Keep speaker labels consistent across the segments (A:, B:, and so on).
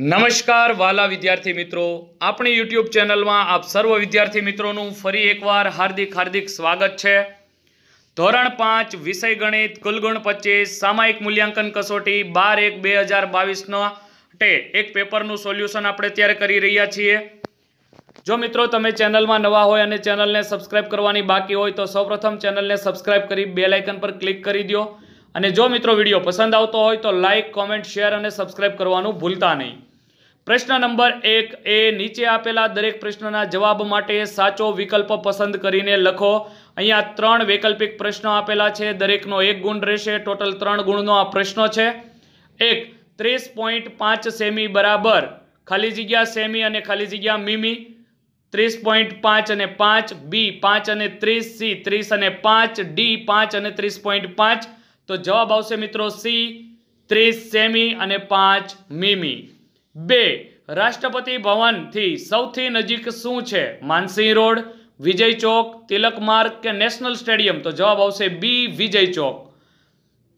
A: નમસ્કાર વાલા વિદ્યાર્થી મિત્રો આપણી યુટ્યુબ ચેનલમાં આપ સર્વ વિદ્યાર્થી મિત્રોનું ફરી એકવાર હાર્દિક હાર્દિક સ્વાગત છે ધોરણ પાંચ વિષય ગણિત કુલગુણ પચીસ સામાયિક મૂલ્યાંકન કસોટી બાર એક બે હજાર બાવીસનો ટે એક પેપરનું સોલ્યુશન આપણે અત્યારે કરી રહ્યા છીએ જો મિત્રો તમે ચેનલમાં નવા હોય અને ચેનલને સબસ્ક્રાઈબ કરવાની બાકી હોય તો સૌપ્રથમ ચેનલને સબસ્ક્રાઈબ કરી બેલાઇકન પર ક્લિક કરી દો અને જો મિત્રો વિડીયો પસંદ આવતો હોય તો લાઇક કોમેન્ટ શેર અને સબસ્ક્રાઇબ કરવાનું ભૂલતા નહીં પ્રશ્ન નંબર એક એ નીચે આપેલા દરેક પ્રશ્નના જવાબ માટે સાચો વિકલ્પ પસંદ કરીને લખો અહીંયા ત્રણ વૈકલ્પિક પ્રશ્નો આપેલા છે દરેકનો એક ગુણ રહેશે ટોટલ ત્રણ ગુણનો આ પ્રશ્નો છે એક ત્રીસ પોઈન્ટ પાંચ સેમી બરાબર ખાલી જગ્યા સેમી અને ખાલી જગ્યા મીમી ત્રીસ પોઈન્ટ પાંચ અને પાંચ બી પાંચ અને ત્રીસ સી ત્રીસ અને પાંચ ડી પાંચ અને ત્રીસ પોઈન્ટ પાંચ તો જવાબ આવશે મિત્રો સી ત્રીસ સેમી અને પાંચ મીમી બે રાષ્ટ્રપતિ ભવનથી સૌથી નજીક શું છે માનસિંહ રોડ વિજય ચોક તિલક માર્ગ કે નેશનલ સ્ટેડિયમ તો જવાબ આવશે બી વિજય ચોક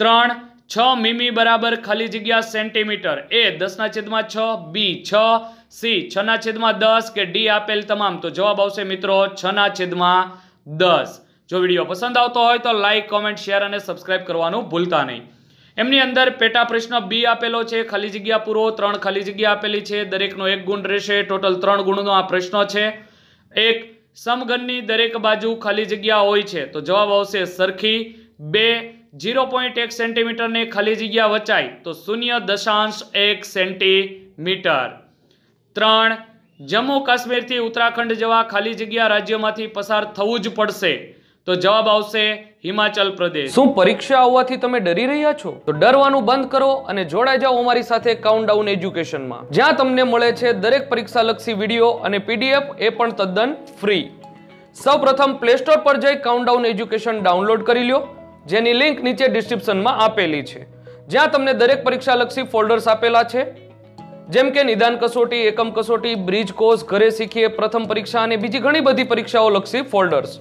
A: ત્રણ છ મીમી બરાબર ખાલી જગ્યા સેન્ટીમીટર એ દસના છેદમાં છ બી છ સી છના છેદમાં દસ કે ડી આપેલ તમામ તો જવાબ આવશે મિત્રો છના છેદમાં દસ જો વિડીયો પસંદ આવતો હોય તો લાઇક કોમેન્ટ શેર અને સબસ્ક્રાઇબ કરવાનું ભૂલતા નહીં એમની અંદર પેટા પ્રશ્ન બી આપેલો છે ખાલી જગ્યા પૂરો ત્રણ ખાલી જગ્યા આપેલી છે દરેકનો એક ગુણ રહેશે ટોટલ ત્રણ ગુણનો આ પ્રશ્ન છે એક સમઘનની દરેક બાજુ ખાલી જગ્યા હોય છે તો જવાબ આવશે સરખી બે જીરો પોઈન્ટ એક સેન્ટીમીટરની ખાલી જગ્યા વચાય તો શૂન્ય દશાંશ એક સેન્ટીમીટર ત્રણ જમ્મુ કાશ્મીરથી ઉત્તરાખંડ જેવા ખાલી જગ્યા રાજ્યમાંથી પસાર થવું જ પડશે તો જવાબ આવશે હિમાચલ પ્રદેશ શું પરીક્ષા આવવાથી તમે ડરી રહ્યા છો તો ડરવાનું બંધ કરો અને જોડાઈ જાઓ અમારી સાથે કાઉન્ટડાઉન એજ્યુકેશનમાં જ્યાં તમને મળે છે દરેક પરીક્ષાલક્ષી વિડીયો અને પીડીએફ એ પણ તદ્દન ફ્રી સૌપ્રથમ પ્લે સ્ટોર પર જઈ કાઉન્ટડાઉન એજ્યુકેશન ડાઉનલોડ કરી લો જેની લિંક નીચે ડિસ્ક્રિપ્શનમાં આપેલી છે જ્યાં તમને દરેક પરીક્ષાલક્ષી ફોલ્ડર્સ આપેલા છે જેમ કે નિદાન કસોટી એકમ કસોટી બ્રિજ કોર્સ ઘરે શીખીએ પ્રથમ પરીક્ષા અને બીજી ઘણી બધી પરીક્ષાઓ લક્ષી ફોલ્ડર્સ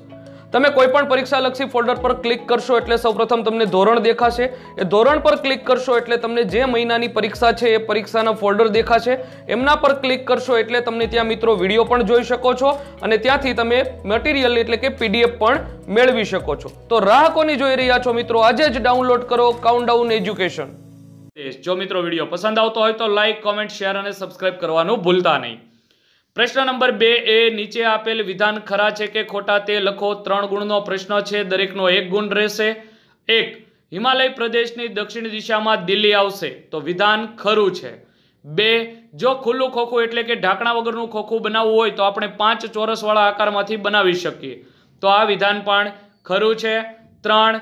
A: તમે કોઈ પણ પરીક્ષાલક્ષી ફોલ્ડર પર ક્લિક કરશો એટલે સૌપ્રથમ તમને ધોરણ દેખાશે એ ધોરણ પર ક્લિક કરશો એટલે તમને જે મહિનાની પરીક્ષા છે એ પરીક્ષાના ફોલ્ડર દેખાશે એમના પર ક્લિક કરશો એટલે તમને ત્યાં મિત્રો વિડીયો પણ જોઈ શકો છો અને ત્યાંથી તમે મટીરિયલ એટલે કે પીડીએફ પણ મેળવી શકો છો તો રાહ જોઈ રહ્યા છો મિત્રો આજે જ ડાઉનલોડ કરો કાઉન્ટડાઉન એજ્યુકેશન જો મિત્રો વિડીયો પસંદ આવતો હોય તો લાઇક કોમેન્ટ શેર અને સબસ્ક્રાઇબ કરવાનું ભૂલતા નહીં પ્રશ્ન નંબર બે એ નીચે આપેલ વિધાન ખરા છે કે ખોટા તે લખો ત્રણ ગુણનો પ્રશ્ન છે દરેકનો એક ગુણ રહેશે એક હિમાલય પ્રદેશની દક્ષિણ દિશામાં દિલ્હી આવશે તો વિધાન ખરું છે બે જો ખુલ્લું ખોખું એટલે કે ઢાંકણા વગરનું ખોખું બનાવવું હોય તો આપણે પાંચ ચોરસવાળા આકારમાંથી બનાવી શકીએ તો આ વિધાન પણ ખરું છે ત્રણ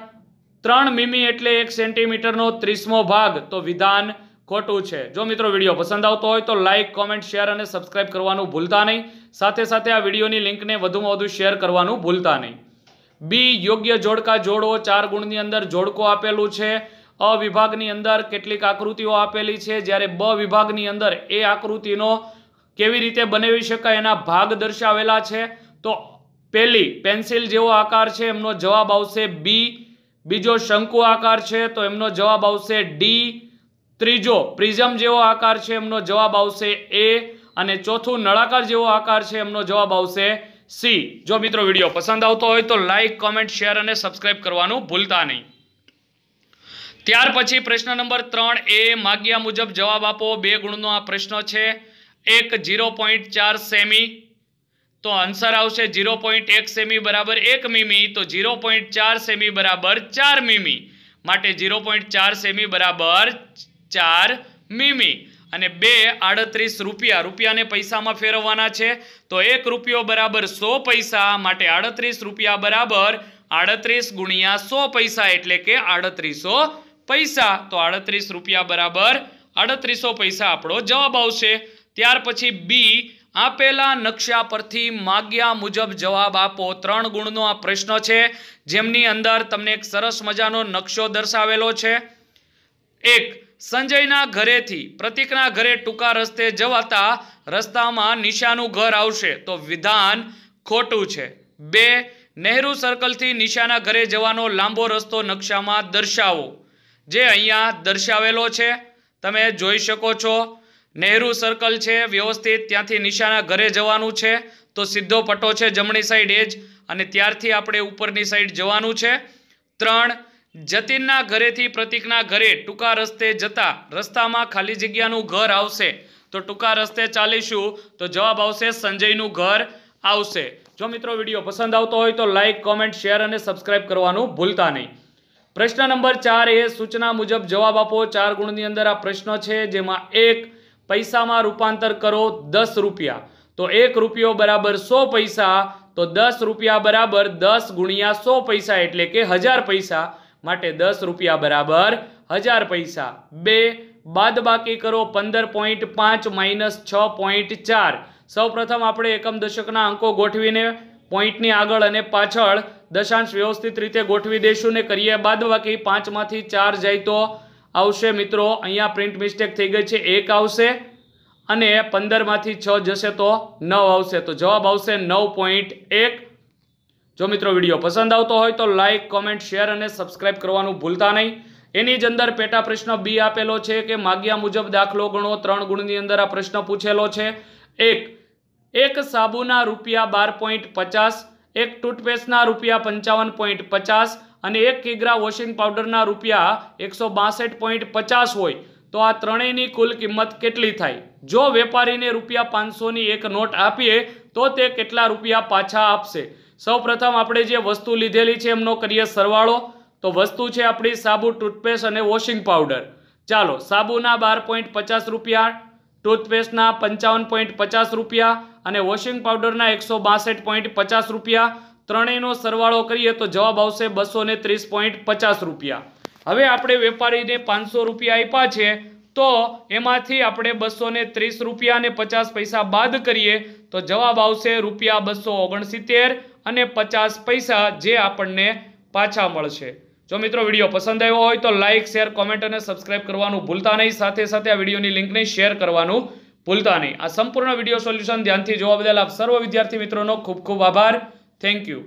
A: ત્રણ મીમી એટલે એક સેન્ટીમીટરનો ત્રીસમો ભાગ તો વિધાન ખોટું છે જો મિત્રો વિડીયો પસંદ આવતો હોય તો લાઇક કોમેન્ટ શેર અને સબસ્ક્રાઇબ કરવાનું ભૂલતા નહીં સાથે સાથે આ વિડીયોની લિંકને વધુમાં વધુ શેર કરવાનું ભૂલતા નહીં બી યોગ્ય જોડકા જોડો ચાર ગુણની અંદર જોડકો આપેલું છે અ વિભાગની અંદર કેટલીક આકૃતિઓ આપેલી છે જ્યારે બ વિભાગની અંદર એ આકૃતિનો કેવી રીતે બનાવી શકાય એના ભાગ દર્શાવેલા છે તો પહેલી પેન્સિલ જેવો આકાર છે એમનો જવાબ આવશે બી બીજો શંકુ આકાર છે તો એમનો જવાબ આવશે ડી ત્રીજો પ્રિઝમ જેવો આકાર છે એમનો જવાબ આવશે એ અને ચોથું નળાકાર જેવો આકાર છે એમનો જવાબ આવશે સી જો મિત્રો વિડીયો પસંદ આવતો હોય તો લાઈક કોમેન્ટ શેર અને સબસ્ક્રાઈબ કરવાનું ભૂલતા નહીં ત્યાર પછી પ્રશ્ન નંબર ત્રણ એ માગ્યા મુજબ જવાબ આપો બે ગુણનો આ પ્રશ્ન છે એક ઝીરો પોઈન્ટ ચાર સેમી તો આન્સર આવશે ઝીરો પોઈન્ટ એક સેમી બરાબર એક મીમી તો ઝીરો પોઈન્ટ ચાર સેમી બરાબર ચાર મીમી માટે ઝીરો પોઈન્ટ ચાર સેમી બરાબર ચાર મીમી અને બે આડત્રીસ રૂપિયા રૂપિયાને પૈસામાં ફેરવવાના છે તો એક રૂપિયો બરાબર સો પૈસા માટે આડત્રીસ રૂપિયા બરાબર આડત્રીસ ગુણ્યા સો પૈસા એટલે કે આડત્રીસો પૈસા તો આડત્રીસ રૂપિયા બરાબર આડત્રીસો પૈસા આપણો જવાબ આવશે ત્યાર પછી બી આપેલા નકશા પરથી માગ્યા મુજબ જવાબ આપો ત્રણ ગુણનો આ પ્રશ્ન છે જેમની અંદર તમને એક સરસ મજાનો નકશો દર્શાવેલો છે એક સંજયના ઘરેથી પ્રતિકના ઘરે ટૂંકા રસ્તે જવાતા રસ્તામાં નિશાનું ઘર આવશે તો વિધાન ખોટું છે બે નહેરુ સર્કલથી નિશાના ઘરે જવાનો લાંબો રસ્તો નકશામાં દર્શાવો જે અહીંયા દર્શાવેલો છે તમે જોઈ શકો છો નહેરુ સર્કલ છે વ્યવસ્થિત ત્યાંથી નિશાના ઘરે જવાનું છે તો સીધો પટ્ટો છે જમણી સાઈડ એ જ અને ત્યારથી આપણે ઉપરની સાઈડ જવાનું છે ત્રણ જતીનના ઘરેથી પ્રતિકના ઘરે ટૂંકા રસ્તે જતા રસ્તામાં ખાલી જગ્યાનું ઘર આવશે તો ટૂંકા રસ્તે ચાલીશું તો જવાબ આવશે સંજયનું ઘર આવશે જો મિત્રો વિડીયો પસંદ આવતો હોય તો લાઇક કોમેન્ટ શેર અને સબસ્ક્રાઇબ કરવાનું ભૂલતા નહીં પ્રશ્ન નંબર ચાર એ સૂચના મુજબ જવાબ આપો ચાર ગુણની અંદર આ પ્રશ્ન છે જેમાં એક પૈસામાં રૂપાંતર કરો દસ રૂપિયા તો એક રૂપિયો બરાબર સો પૈસા તો દસ રૂપિયા બરાબર દસ ગુણ્યા સો પૈસા એટલે કે હજાર પૈસા માટે દસ રૂપિયા બરાબર હજાર પૈસા બે બાદ બાકી કરો પંદર પોઈન્ટ પાંચ માઇનસ છ પોઈન્ટ ચાર સૌપ્રથમ આપણે એકમ દશકના અંકો ગોઠવીને પોઈન્ટની આગળ અને પાછળ દશાંશ વ્યવસ્થિત રીતે ગોઠવી દઈશું ને કરીએ બાદ બાકી પાંચમાંથી ચાર જાય તો આવશે મિત્રો અહીંયા પ્રિન્ટ મિસ્ટેક થઈ ગઈ છે એક આવશે અને પંદરમાંથી છ જશે તો નવ આવશે તો જવાબ આવશે નવ પોઈન્ટ એક જો મિત્રો વિડીયો પસંદ આવતો હોય તો લાઇક કોમેન્ટ શેર અને સબસ્ક્રાઇબ કરવાનું ભૂલતા નહીં એની જ અંદર પેટા પ્રશ્ન બી આપેલો છે કે માગ્યા મુજબ દાખલો ગણો ત્રણ ગુણની અંદર આ પ્રશ્ન પૂછેલો છે એક એક સાબુના રૂપિયા બાર પોઈન્ટ પચાસ એક ટૂથપેસ્ટના રૂપિયા પંચાવન પોઈન્ટ પચાસ અને એક કિગ્રા વોશિંગ પાવડરના રૂપિયા એકસો બાસઠ પોઈન્ટ પચાસ હોય તો આ ત્રણેયની કુલ કિંમત કેટલી થાય જો વેપારીને રૂપિયા પાંચસોની એક નોટ આપીએ તો તે કેટલા રૂપિયા પાછા આપશે સૌપ્રથમ આપણે જે વસ્તુ લીધેલી છે એમનો કરીએ સરવાળો તો વસ્તુ છે આપણી સાબુ ટૂથપેસ્ટ અને વોશિંગ પાવડર ચાલો સાબુના બાર પોઈન્ટ પચાસ રૂપિયા ટૂથપેસ્ટના પંચાવન પોઈન્ટ પચાસ રૂપિયા અને વોશિંગ પાવડરના એકસો બાસઠ પોઈન્ટ પચાસ રૂપિયા ત્રણેયનો સરવાળો કરીએ તો જવાબ આવશે બસો ત્રીસ પોઈન્ટ પચાસ રૂપિયા હવે આપણે વેપારીને પાંચસો રૂપિયા આપ્યા છે તો એમાંથી આપણે બસો ત્રીસ રૂપિયા અને પચાસ પૈસા બાદ કરીએ તો જવાબ આવશે રૂપિયા બસો ઓગણસિત્તેર અને પચાસ પૈસા જે આપણને પાછા મળશે જો મિત્રો વિડીયો પસંદ આવ્યો હોય તો લાઇક શેર કોમેન્ટ અને સબસ્ક્રાઇબ કરવાનું ભૂલતા નહીં સાથે સાથે આ વિડીયોની લિંકને શેર કરવાનું ભૂલતા નહીં આ સંપૂર્ણ વિડીયો સોલ્યુશન ધ્યાનથી જોવા બદલ આપ સર્વ વિદ્યાર્થી મિત્રોનો ખૂબ ખૂબ આભાર થેન્ક યુ